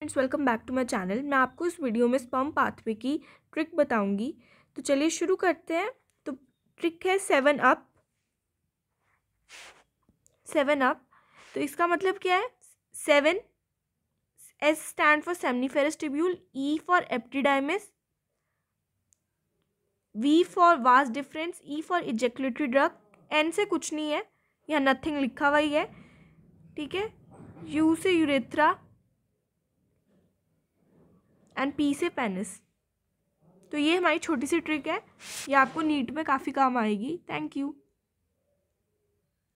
friends welcome back to my channel मैं आपको इस वीडियो में स्पम पाथवे की ट्रिक बताऊंगी तो चलिए शुरू करते हैं तो ट्रिक है सेवन अप सेवन अप तो इसका मतलब क्या है seven S stand for seminiferous tubule E for epididymis V for vas deferens E for ejaculatory ड्रग एन से कुछ नहीं है या नथिंग लिखा हुआ ही है ठीक है यू से यूरेथ्रा एंड पी से पेनिस तो ये हमारी छोटी सी ट्रिक है ये आपको नीट में काफ़ी काम आएगी थैंक यू